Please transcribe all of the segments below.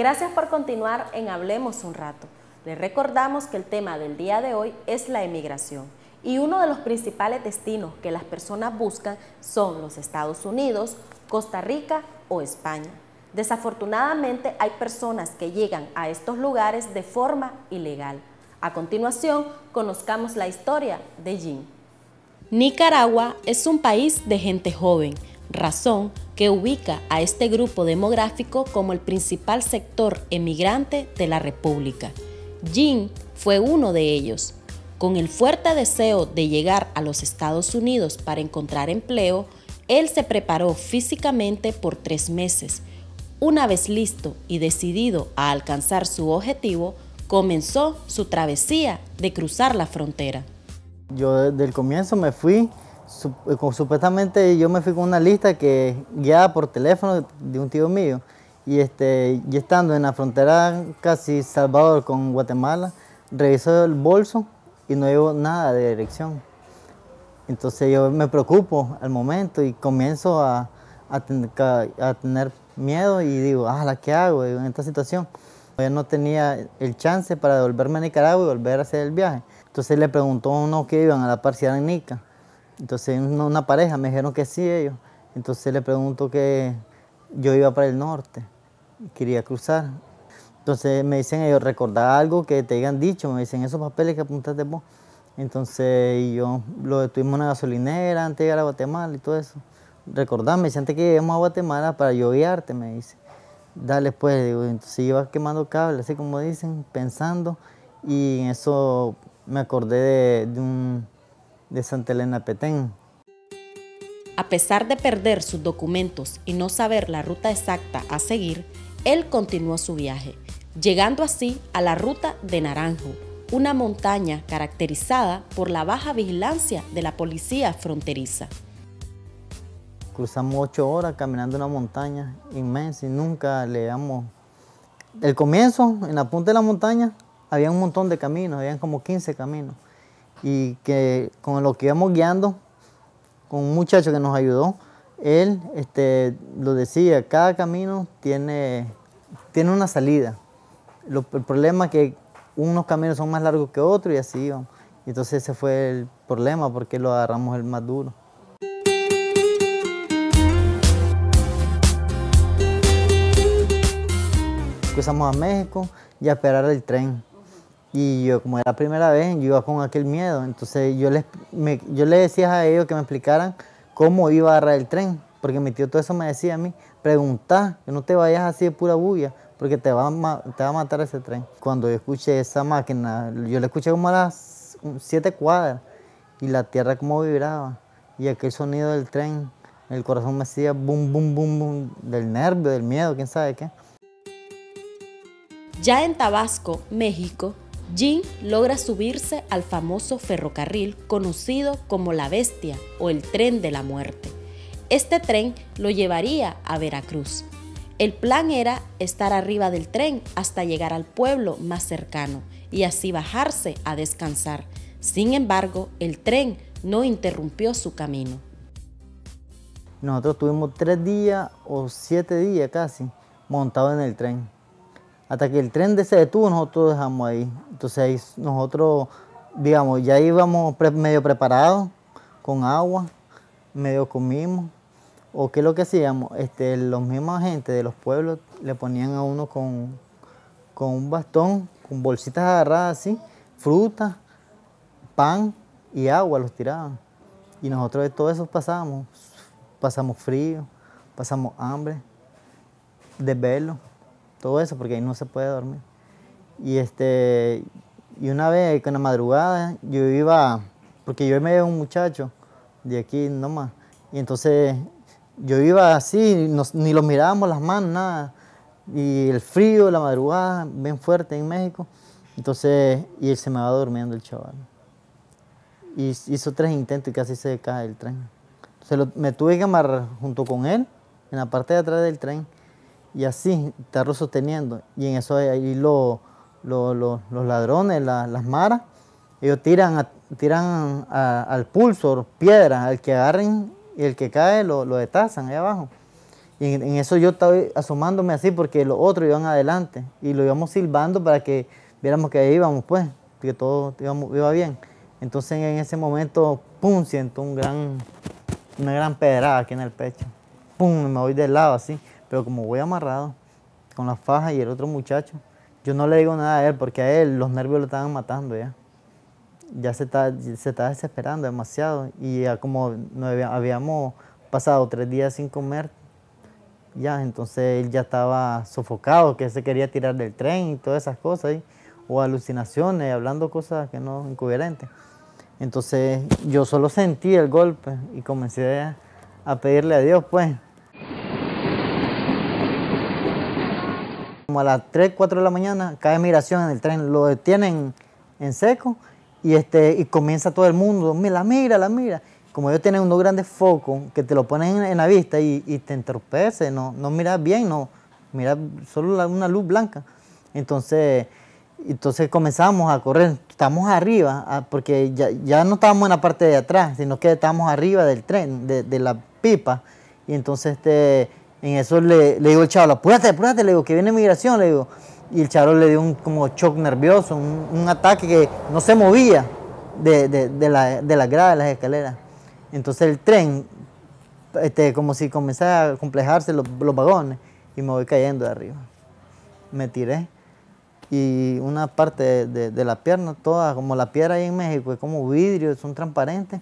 Gracias por continuar en Hablemos un rato. Les recordamos que el tema del día de hoy es la emigración y uno de los principales destinos que las personas buscan son los Estados Unidos, Costa Rica o España. Desafortunadamente hay personas que llegan a estos lugares de forma ilegal. A continuación, conozcamos la historia de Jim. Nicaragua es un país de gente joven, razón que ubica a este grupo demográfico como el principal sector emigrante de la República. Jim fue uno de ellos. Con el fuerte deseo de llegar a los Estados Unidos para encontrar empleo, él se preparó físicamente por tres meses. Una vez listo y decidido a alcanzar su objetivo, comenzó su travesía de cruzar la frontera. Yo desde el comienzo me fui eh, supuestamente yo me fui con una lista que guiada por teléfono de un tío mío y este y estando en la frontera casi Salvador con Guatemala revisó el bolso y no llevo nada de dirección entonces yo me preocupo al momento y comienzo a, a, tener miedo y digo ah la hago en esta situación yo no tenía el chance para devolverme a Nicaragua y volver a hacer el viaje entonces le preguntó a uno que iban a la parcial en Nica entonces una, pareja me dijeron que sí ellos. Entonces le pregunto que yo iba para el norte, quería cruzar. Entonces me dicen ellos, recordar algo que te hayan dicho, me dicen esos papeles que apuntaste vos. Entonces yo lo detuvimos en una gasolinera antes de llegar a Guatemala y todo eso. Recordarme, dice, antes que lleguemos a Guatemala para lloviarte, me dice. Dale pues, digo, entonces iba quemando cables, así como dicen, pensando. Y en eso me acordé de un de Santa Elena Petén. A pesar de perder sus documentos y no saber la ruta exacta a seguir, él continuó su viaje, llegando así a la ruta de Naranjo, una montaña caracterizada por la baja vigilancia de la policía fronteriza. Cruzamos ocho horas caminando una montaña inmensa y nunca le damos... El comienzo, en la punta de la montaña, había un montón de caminos, habían como 15 caminos y que con lo que íbamos guiando, con un muchacho que nos ayudó, él este, lo decía, cada camino tiene, tiene una salida. el problema es que unos caminos son más largos que otros y así iban. Entonces ese fue el problema porque lo agarramos el más duro. Cruzamos a México y a esperar el tren. Y yo, como era la primera vez, yo iba con aquel miedo. Entonces yo les, yo les decía a ellos que me explicaran cómo iba a agarrar el tren. Porque mi tío todo eso me decía a mí, preguntá, que no te vayas así de pura bulla, porque te va, a, te va a matar ese tren. Cuando yo escuché esa máquina, yo la escuché como a las siete cuadras y la tierra como vibraba. Y aquel sonido del tren, el corazón me hacía bum, bum, bum, bum, del nervio, del miedo, quién sabe qué. Ya en Tabasco, México, Jim logra subirse al famoso ferrocarril conocido como la Bestia o el Tren de la Muerte. Este tren lo llevaría a Veracruz. El plan era estar arriba del tren hasta llegar al pueblo más cercano y así bajarse a descansar. Sin embargo, el tren no interrumpió su camino. Nosotros tuvimos tres días o siete días casi montado en el tren hasta que el tren se detuvo, nosotros dejamos ahí. Entonces ahí nosotros, digamos, ya íbamos medio preparados, con agua, medio comimos. ¿O qué es lo que hacíamos? Este, los mismos agentes de los pueblos le ponían a uno con, con un bastón, con bolsitas agarradas así, fruta, pan y agua los tiraban. Y nosotros de todo eso pasamos, pasamos frío, pasamos hambre, desvelo todo eso, porque ahí no se puede dormir. Y, este, y una vez, con la madrugada, yo iba, porque yo me veo un muchacho de aquí nomás, y entonces yo iba así, ni lo mirábamos las manos, nada. Y el frío, la madrugada, bien fuerte en México. Entonces, y él se me va durmiendo el chaval. Y hizo tres intentos y casi se cae el tren. Entonces lo, me tuve que amarrar junto con él en la parte de atrás del tren y así estarlo sosteniendo. Y en eso ahí lo, los ladrones, las maras, ellos tiran, tiran al pulso, piedras, al que agarren y el que cae lo, lo detazan ahí abajo. Y en, eso yo estaba asomándome así porque los otros iban adelante y lo íbamos silbando para que viéramos que ahí íbamos, pues, que todo iba bien. Entonces en ese momento, pum, siento un gran, una gran pedrada aquí en el pecho. Pum, me voy de lado así. Pero como voy amarrado con la faja y el otro muchacho, yo no le digo nada a él porque a él los nervios lo estaban matando ya. Ya se está, se está desesperando demasiado y ya como habíamos pasado tres días sin comer, ya, entonces él ya estaba sofocado, que se quería tirar del tren y todas esas cosas, o alucinaciones, hablando cosas que no incoherentes. Entonces yo solo sentí el golpe y comencé a pedirle a Dios, pues, a las 3, 4 de la mañana cae miración en el tren, lo detienen en seco y, este, y comienza todo el mundo, mira, mira, la mira. Como ellos tienen unos grandes focos que te lo ponen en, la vista y, te entorpece, no, no miras bien, no miras solo una luz blanca. Entonces, entonces comenzamos a correr, estamos arriba, ah, porque ya, ya, no estábamos en la parte de atrás, sino que estamos arriba del tren, de, de la pipa. Y entonces este, en eso le, le digo al chaval, apúrate, apúrate, le digo, que viene migración, le digo. Y el chaval le dio un como shock nervioso, un, ataque que no se movía de, la, de las gradas, de las escaleras. Entonces el tren, este, como si comenzara a complejarse los, vagones, y me voy cayendo de arriba. Me tiré y una parte de, de, de, la pierna, toda como la piedra ahí en México, es como vidrio, son transparentes,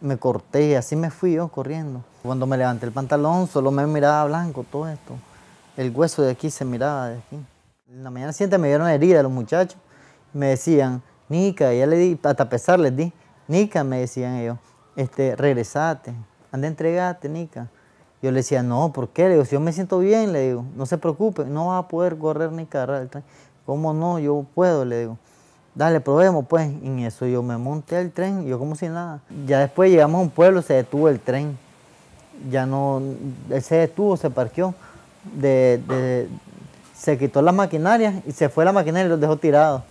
me corté y así me fui yo corriendo. Cuando me levanté el pantalón solo me miraba blanco todo esto. El hueso de aquí se miraba de aquí. la mañana siguiente me dieron herida los muchachos. Me decían, Nica, ya le di, hasta pesar les di, Nica, me decían ellos, este, regresate, anda, entregate, Nica. Yo le decía, no, ¿por qué? Le digo, si yo me siento bien, le digo, no se preocupe, no va a poder correr ni cargar ¿Cómo no? Yo puedo, le digo dale, probemos pues. En eso yo me monté al tren, yo como si nada. Ya después llegamos a un pueblo, se detuvo el tren. Ya no, él se detuvo, se parqueó. De, se quitó la maquinaria y se fue la maquinaria y los dejó tirado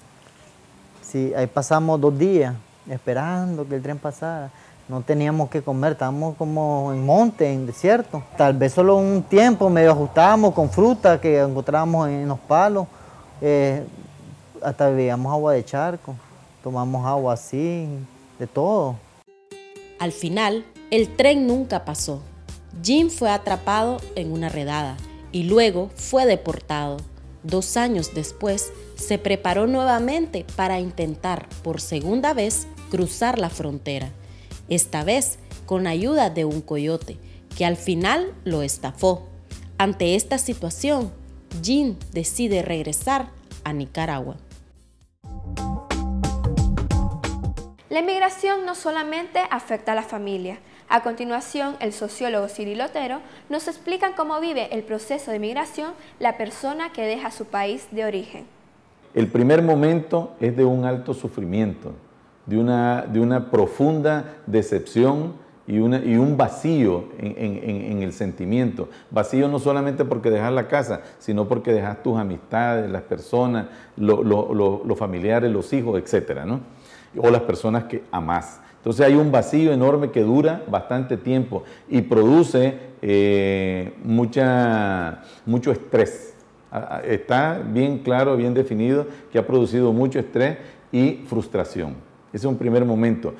Sí, ahí pasamos dos días esperando que el tren pasara. No teníamos que comer, estábamos como en monte, en desierto. Tal vez solo un tiempo medio ajustábamos con fruta que encontrábamos en los palos. Eh, hasta bebíamos agua de charco, tomamos agua así, de todo. Al final, el tren nunca pasó. Jim fue atrapado en una redada y luego fue deportado. Dos años después, se preparó nuevamente para intentar por segunda vez cruzar la frontera, esta vez con ayuda de un coyote, que al final lo estafó. Ante esta situación, Jim decide regresar a Nicaragua. La emigración no solamente afecta a la familia. A continuación, el sociólogo Cirilo Lotero nos explica cómo vive el proceso de inmigración la persona que deja su país de origen. El primer momento es de un alto sufrimiento, de una, profunda decepción y, un vacío en, el sentimiento. Vacío no solamente porque dejas la casa, sino porque dejas tus amistades, las personas, los familiares, los hijos, etc. ¿no? o las personas que amás. Entonces hay un vacío enorme que dura bastante tiempo y produce eh, mucho estrés. Está bien claro, bien definido que ha producido mucho estrés y frustración. Ese es un primer momento.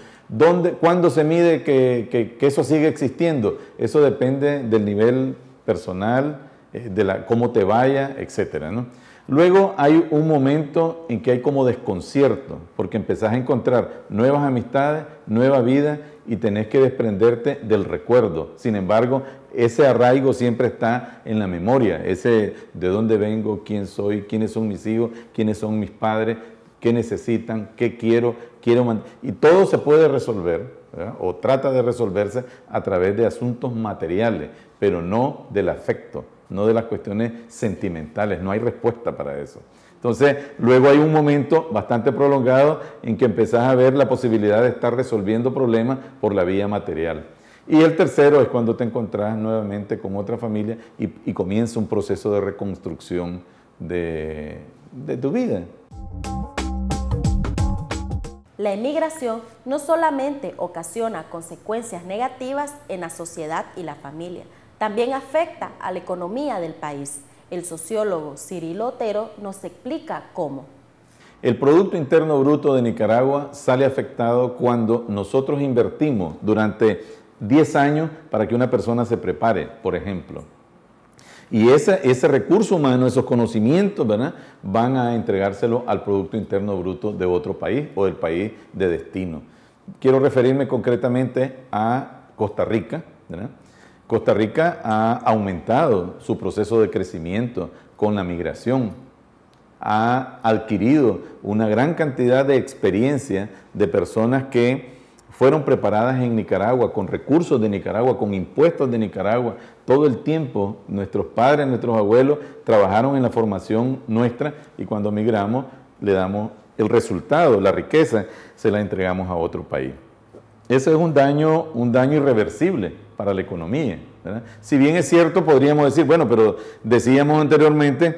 ¿Cuándo se mide que, eso sigue existiendo? Eso depende del nivel personal, eh, de la, cómo te vaya, etcétera, ¿no? Luego hay un momento en que hay como desconcierto, porque empezás a encontrar nuevas amistades, nueva vida y tenés que desprenderte del recuerdo. Sin embargo, ese arraigo siempre está en la memoria, ese de dónde vengo, quién soy, quiénes son mis hijos, quiénes son mis padres, qué necesitan, qué quiero, quiero y todo se puede resolver o trata de resolverse a través de asuntos materiales, pero no del afecto no de las cuestiones sentimentales, no hay respuesta para eso. Entonces, luego hay un momento bastante prolongado en que empezás a ver la posibilidad de estar resolviendo problemas por la vía material. Y el tercero es cuando te encontrás nuevamente con otra familia y, comienza un proceso de reconstrucción de, de tu vida. La emigración no solamente ocasiona consecuencias negativas en la sociedad y la familia, también afecta a la economía del país. El sociólogo Cirilo Otero nos explica cómo. El Producto Interno Bruto de Nicaragua sale afectado cuando nosotros invertimos durante 10 años para que una persona se prepare, por ejemplo. Y ese, ese recurso humano, esos conocimientos, ¿verdad? Van a entregárselo al Producto Interno Bruto de otro país o del país de destino. Quiero referirme concretamente a Costa Rica, ¿verdad? Costa Rica ha aumentado su proceso de crecimiento con la migración, ha adquirido una gran cantidad de experiencia de personas que fueron preparadas en Nicaragua, con recursos de Nicaragua, con impuestos de Nicaragua. Todo el tiempo nuestros padres, nuestros abuelos trabajaron en la formación nuestra y cuando migramos le damos el resultado, la riqueza, se la entregamos a otro país. Ese es un daño, un daño irreversible para la economía. Si bien es cierto, podríamos decir, bueno, pero decíamos anteriormente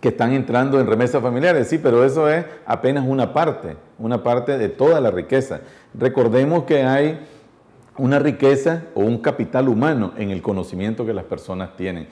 que están entrando en remesas familiares, sí, pero eso es apenas una parte, una parte de toda la riqueza. Recordemos que hay una riqueza o un capital humano en el conocimiento que las personas tienen.